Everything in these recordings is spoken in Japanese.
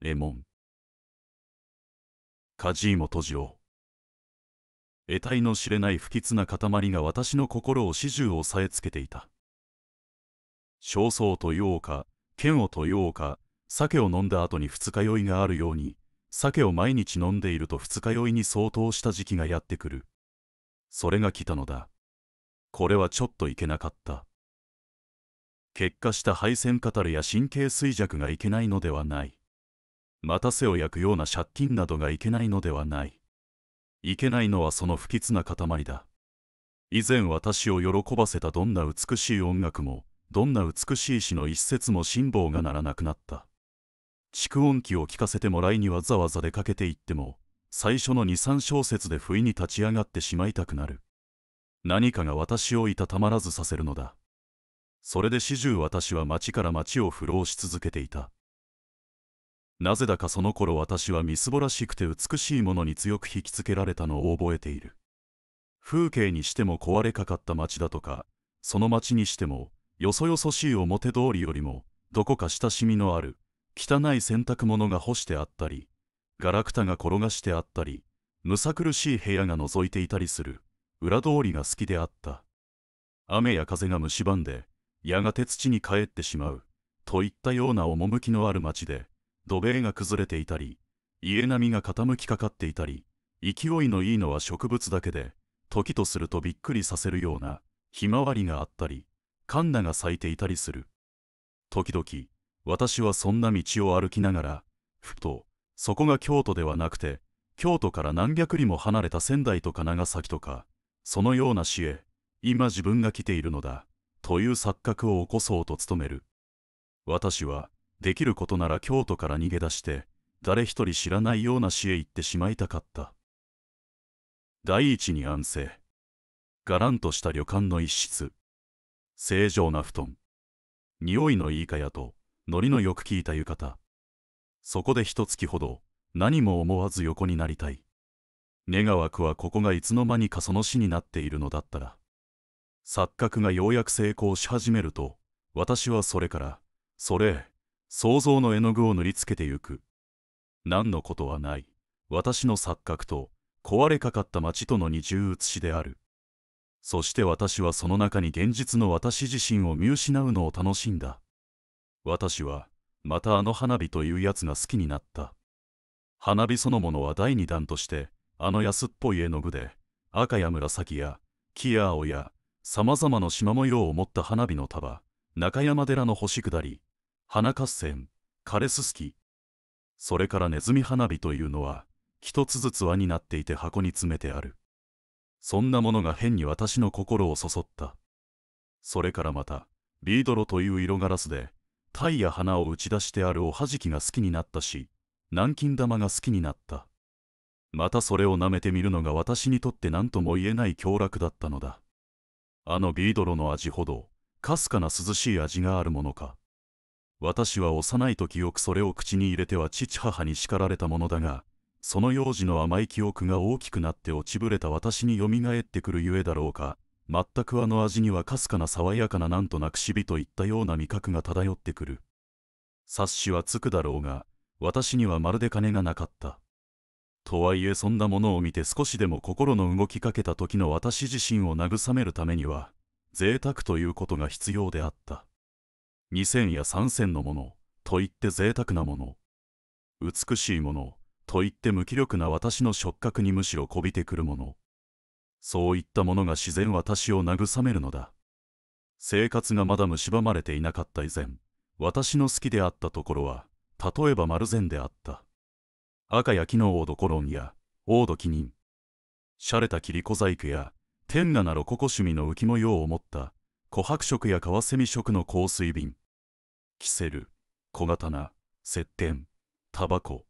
レモン。梶芋とじを。得体の知れない不吉な塊が私の心を始終押さえつけていた。焦燥と言おうか、剣をと言おうか、酒を飲んだ後に二日酔いがあるように、酒を毎日飲んでいると二日酔いに相当した時期がやってくる。それが来たのだ。これはちょっといけなかった。結果した敗戦語るや神経衰弱がいけないのではない。待たせを焼くような借金などがいけないのではない。いけないのはその不吉な塊だ。以前私を喜ばせたどんな美しい音楽も、どんな美しい詩の一節も辛抱がならなくなった。蓄音機を聞かせてもらいにわざわざ出かけていっても、最初の2、3小節で不意に立ち上がってしまいたくなる。何かが私をいたたまらずさせるのだ。それで始終私は町から町を浮浪し続けていた。なぜだかその頃私はみすぼらしくて美しいものに強く引きつけられたのを覚えている風景にしても壊れかかった町だとかその町にしてもよそよそしい表通りよりもどこか親しみのある汚い洗濯物が干してあったりガラクタが転がしてあったりむさ苦しい部屋が覗いていたりする裏通りが好きであった雨や風が蝕んでやがて土に帰ってしまうといったような趣のある町で土塀が崩れていたり、家並みが傾きかかっていたり、勢いのいいのは植物だけで、時とするとびっくりさせるような、ひまわりがあったり、カンナが咲いていたりする。時々、私はそんな道を歩きながら、ふと、そこが京都ではなくて、京都から何百里も離れた仙台とか長崎とか、そのような市へ、今自分が来ているのだ、という錯覚を起こそうと努める。私は、できることなら京都から逃げ出して誰一人知らないような死へ行ってしまいたかった第一に安静がらんとした旅館の一室正常な布団匂いのいいかやとノリのよく効いた浴衣そこで一月ほど何も思わず横になりたい願わくはここがいつの間にかその死になっているのだったら錯覚がようやく成功し始めると私はそれから「それ想像の絵の具を塗りつけてゆく何のことはない私の錯覚と壊れかかった街との二重写しであるそして私はその中に現実の私自身を見失うのを楽しんだ私はまたあの花火というやつが好きになった花火そのものは第二弾としてあの安っぽい絵の具で赤や紫や木や青やさまざまな縞模様を持った花火の束中山寺の星下り花合戦、枯れすすき。それからネズミ花火というのは、一つずつ輪になっていて箱に詰めてある。そんなものが変に私の心をそそった。それからまた、ビードロという色ガラスで、タイや花を打ち出してあるおはじきが好きになったし、南京玉が好きになった。またそれを舐めてみるのが私にとって何とも言えない凶楽だったのだ。あのビードロの味ほど、かすかな涼しい味があるものか。私は幼い時よくそれを口に入れては父母に叱られたものだが、その幼児の甘い記憶が大きくなって落ちぶれた私によみがえってくるゆえだろうか、全くあの味にはかすかな爽やかななんとなくしびといったような味覚が漂ってくる。察しはつくだろうが、私にはまるで金がなかった。とはいえそんなものを見て少しでも心の動きかけた時の私自身を慰めるためには、贅沢ということが必要であった。2 0や3 0のものと言って贅沢なもの美しいものと言って無気力な私の触覚にむしろこびてくるものそういったものが自然私を慰めるのだ生活がまだ蝕まれていなかった以前私の好きであったところは例えば丸善であった赤や木の王どドコロンや王ードにニ洒落た切子細工や天下なロココ趣味の浮き模様を持った琥珀色やカワセミ色の香水瓶キセル小刀石鹸タバコ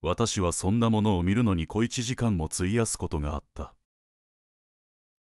私はそんなものを見るのに小一時間も費やすことがあった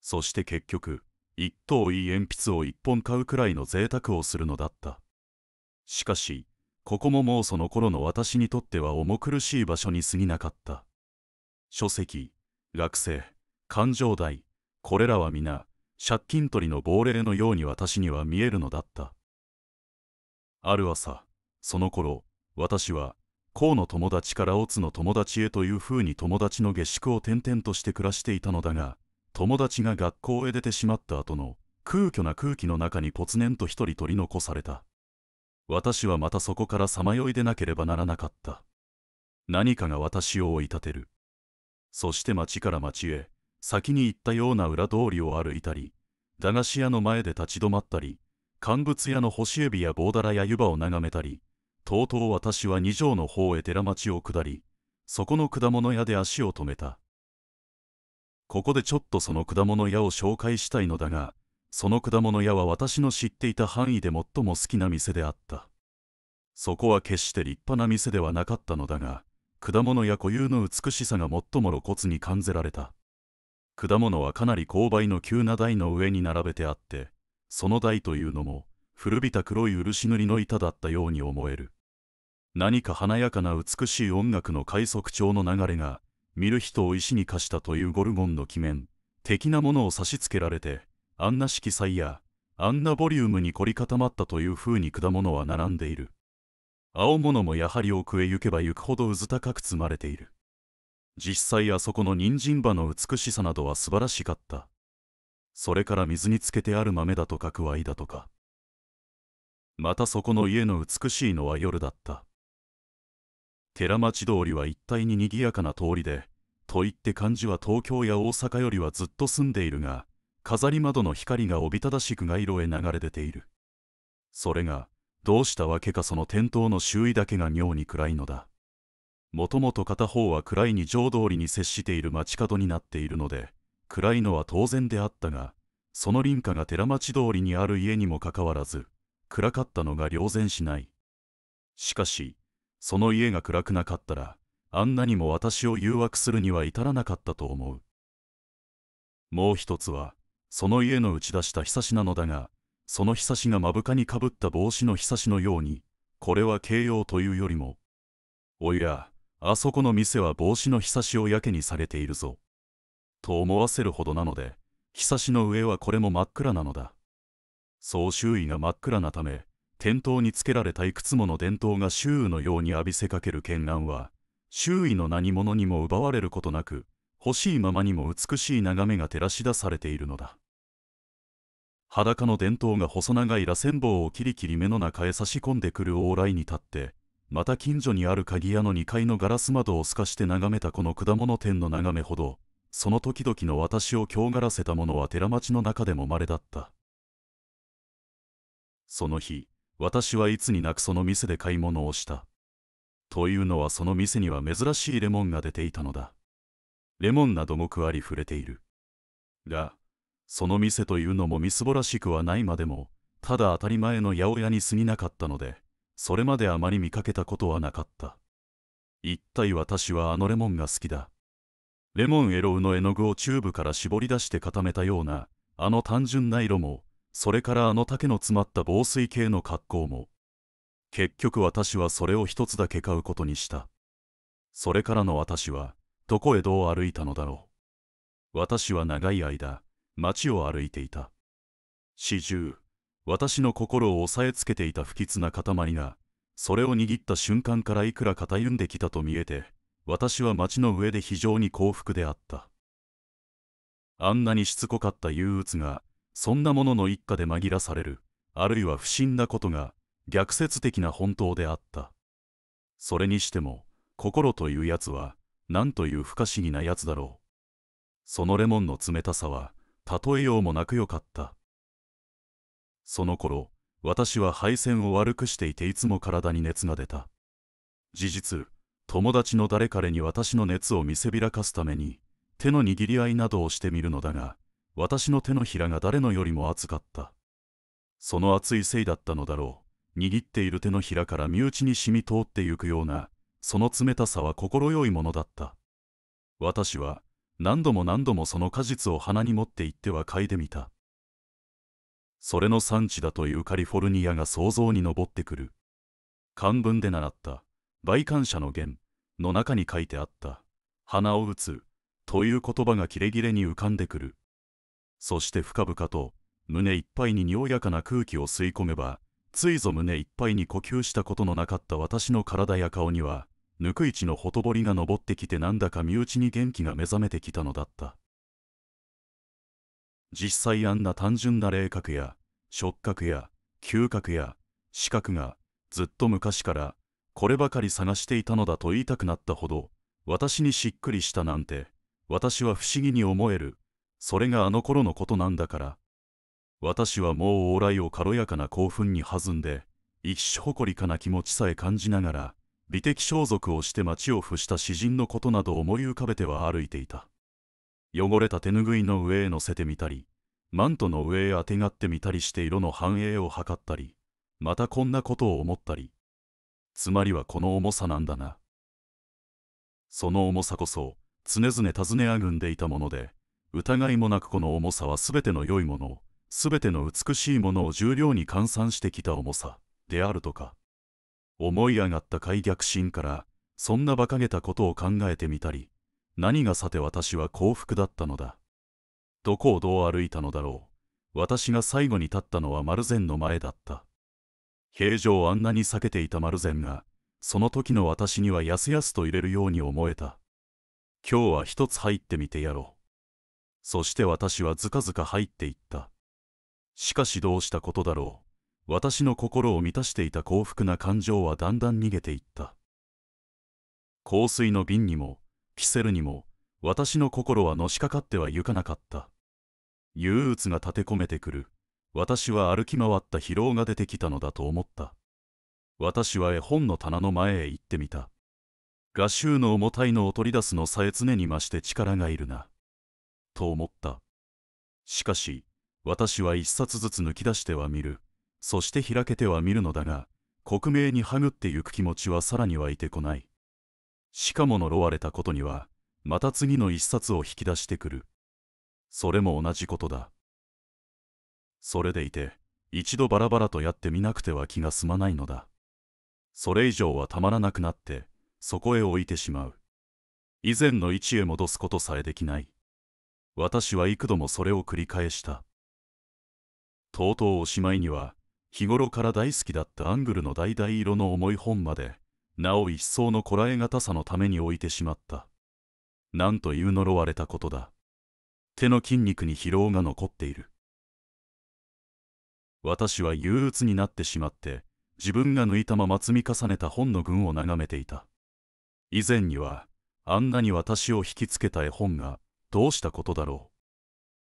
そして結局一等いい鉛筆を一本買うくらいの贅沢をするのだったしかしここももうその頃の私にとっては重苦しい場所に過ぎなかった書籍学生感情代これらは皆借金取りの亡霊のように私には見えるのだったある朝その頃私は河の友達から乙の友達へというふうに友達の下宿を転々として暮らしていたのだが友達が学校へ出てしまった後の空虚な空気の中にポツねンと一人取り残された私はまたそこからさまよいでなければならなかった何かが私を追い立てるそして町から町へ先に言ったような裏通りを歩いたり駄菓子屋の前で立ち止まったり乾物屋の干しエビや棒だらや湯葉を眺めたりとうとう私は二条の方へ寺町を下りそこの果物屋で足を止めたここでちょっとその果物屋を紹介したいのだがその果物屋は私の知っていた範囲で最も好きな店であったそこは決して立派な店ではなかったのだが果物や固有の美しさが最も露骨に感じられた果物はかなり勾配の急な台の上に並べてあってその台というのも古びた黒い漆塗りの板だったように思える何か華やかな美しい音楽の快速調の流れが見る人を石に化したというゴルゴンの鬼面的なものを差し付けられてあんな色彩やあんなボリュームに凝り固まったという風に果物は並んでいる青物もやはり奥へ行けば行くほどうず高く積まれている実際あそこの人参葉の美しさなどは素晴らしかったそれから水につけてある豆だとかくわいだとかまたそこの家の美しいのは夜だった寺町通りは一帯に賑やかな通りでといって漢字は東京や大阪よりはずっと住んでいるが飾り窓の光がおびただしく街路へ流れ出ているそれがどうしたわけかその店頭の周囲だけが妙に暗いのだもともと片方は暗い二条通りに接している街角になっているので暗いのは当然であったがその林家が寺町通りにある家にもかかわらず暗かったのが瞭然しないしかしその家が暗くなかったらあんなにも私を誘惑するには至らなかったと思うもう一つはその家の打ち出したひさしなのだがそのひさしが目深にかぶった帽子のひさしのようにこれは形容というよりもおいらあそこの店は帽子のひさしをやけにされているぞ。と思わせるほどなので、ひさしの上はこれも真っ暗なのだ。総周囲が真っ暗なため、店頭につけられたいくつもの伝統が周囲のように浴びせかける懸案は、周囲の何者にも奪われることなく、欲しいままにも美しい眺めが照らし出されているのだ。裸の伝統が細長い螺旋棒をキリキリ目の中へ差し込んでくる往来に立ってまた近所にある鍵屋の2階のガラス窓を透かして眺めたこの果物店の眺めほど、その時々の私を強がらせたものは寺町の中でも稀だった。その日、私はいつになくその店で買い物をした。というのはその店には珍しいレモンが出ていたのだ。レモンなどもくわり触れている。が、その店というのもみすぼらしくはないまでも、ただ当たり前の八百屋に過ぎなかったので、それまであまり見かけたことはなかった。一体私はあのレモンが好きだ。レモンエロウの絵の具をチューブから絞り出して固めたような、あの単純な色も、それからあの竹の詰まった防水系の格好も。結局私はそれを一つだけ買うことにした。それからの私は、どこへどう歩いたのだろう。私は長い間、街を歩いていた。四十。私の心を押さえつけていた不吉な塊が、それを握った瞬間からいくら偏んできたと見えて、私は町の上で非常に幸福であった。あんなにしつこかった憂鬱が、そんなものの一家で紛らされる、あるいは不審なことが、逆説的な本当であった。それにしても、心というやつは、なんという不可思議なやつだろう。そのレモンの冷たさは、例えようもなくよかった。その頃、私は配線を悪くしていていつも体に熱が出た。事実、友達の誰彼に私の熱を見せびらかすために、手の握り合いなどをしてみるのだが、私の手のひらが誰のよりも熱かった。その熱いせいだったのだろう。握っている手のひらから身内に染み通ってゆくような、その冷たさは快いものだった。私は、何度も何度もその果実を鼻に持って行っては嗅いでみた。それの産地だというカリフォルニアが想像に上ってくる漢文で習った売感者の言の中に書いてあった鼻を打つという言葉がキレキレに浮かんでくるそして深々と胸いっぱいににおやかな空気を吸い込めばついぞ胸いっぱいに呼吸したことのなかった私の体や顔にはぬくいちのほとぼりが昇ってきてなんだか身内に元気が目覚めてきたのだった実際あんな単純な霊覚や触覚や嗅覚や視覚がずっと昔からこればかり探していたのだと言いたくなったほど私にしっくりしたなんて私は不思議に思えるそれがあの頃のことなんだから私はもう往来を軽やかな興奮に弾んで一種誇りかな気持ちさえ感じながら美的装束をして街を伏した詩人のことなど思い浮かべては歩いていた汚れた手ぬぐいの上へ乗せてみたりマントの上へあてがってみたりして色の反映を図ったりまたこんなことを思ったりつまりはこの重さなんだなその重さこそ常々尋ねあぐんでいたもので疑いもなくこの重さはすべての良いものすべての美しいものを重量に換算してきた重さであるとか思い上がった開逆心からそんな馬鹿げたことを考えてみたり何がさて私は幸福だったのだ。どこをどう歩いたのだろう。私が最後に立ったのは丸善の前だった。平常あんなに避けていた丸善が、その時の私にはやすやすと入れるように思えた。今日は一つ入ってみてやろう。そして私はずかずか入っていった。しかしどうしたことだろう。私の心を満たしていた幸福な感情はだんだん逃げていった。香水の瓶にも、キセルにも私の心はのしかかってはゆかなかった憂鬱が立てこめてくる私は歩き回った疲労が出てきたのだと思った私は絵本の棚の前へ行ってみた画集の重たいのを取り出すのさえ常に増して力がいるなと思ったしかし私は一冊ずつ抜き出しては見るそして開けては見るのだが克明にはぐってゆく気持ちはさらに湧いてこないしかも呪われたことにはまた次の一冊を引き出してくるそれも同じことだそれでいて一度バラバラとやってみなくては気が済まないのだそれ以上はたまらなくなってそこへ置いてしまう以前の位置へ戻すことさえできない私は幾度もそれを繰り返したとうとうおしまいには日頃から大好きだったアングルの橙色の重い本までなお一層のこらえがたさのために置いてしまった。なんという呪われたことだ。手の筋肉に疲労が残っている。私は憂鬱になってしまって、自分が抜いたまま積み重ねた本の群を眺めていた。以前には、あんなに私を引きつけた絵本が、どうしたことだろ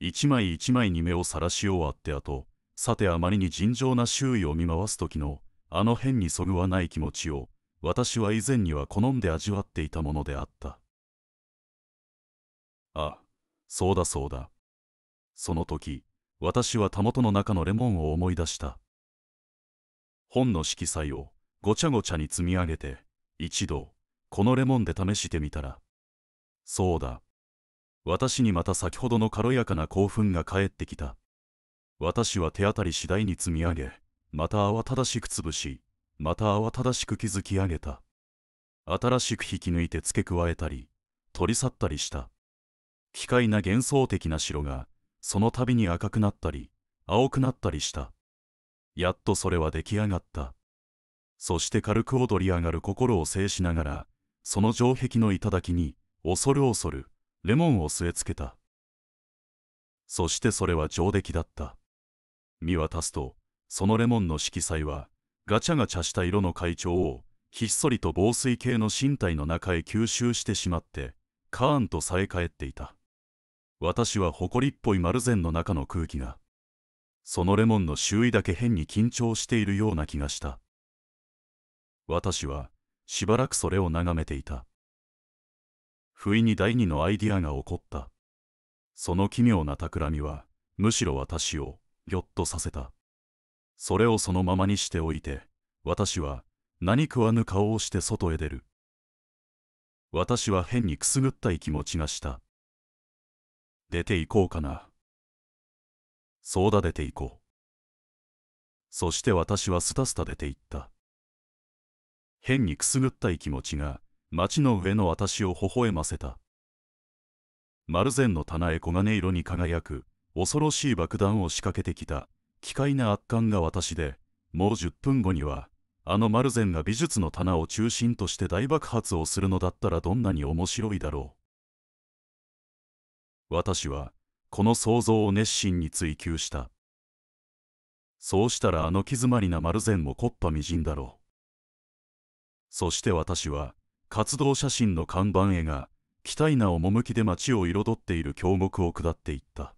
う。一枚一枚に目をさらし終わってあと、さてあまりに尋常な周囲を見回す時の、あの変にそぐわない気持ちを、私は以前には好んで味わっていたものであったあそうだそうだその時私はたもとの中のレモンを思い出した本の色彩をごちゃごちゃに積み上げて一度このレモンで試してみたらそうだ私にまた先ほどの軽やかな興奮が返ってきた私は手当たり次第に積み上げまた慌ただしく潰しまた慌ただしく築き上げた。新しく引き抜いて付け加えたり、取り去ったりした。奇怪な幻想的な城が、その度に赤くなったり、青くなったりした。やっとそれは出来上がった。そして軽く踊り上がる心を制しながら、その城壁の頂に、恐る恐る、レモンを据え付けた。そしてそれは上出来だった。見渡すと、そのレモンの色彩は、ガチャガチャした色の会長をひっそりと防水系の身体の中へ吸収してしまってカーンとさえ返っていた私は誇りっぽい丸善の中の空気がそのレモンの周囲だけ変に緊張しているような気がした私はしばらくそれを眺めていた不意に第二のアイディアが起こったその奇妙な企みはむしろ私をぎょっとさせたそれをそのままにしておいて、私は何食わぬ顔をして外へ出る。私は変にくすぐったい気持ちがした。出て行こうかな。そうだ出て行こう。そして私はスタスタ出て行った。変にくすぐったい気持ちが、街の上の私を微笑ませた。丸善の棚へ黄金色に輝く、恐ろしい爆弾を仕掛けてきた奇怪な圧巻が私でもう10分後にはあのマルゼンが美術の棚を中心として大爆発をするのだったらどんなに面白いだろう私はこの想像を熱心に追求したそうしたらあの気詰まりなマルゼンも木っ端みじんだろうそして私は活動写真の看板絵が期待な趣で街を彩っている峡谷を下っていった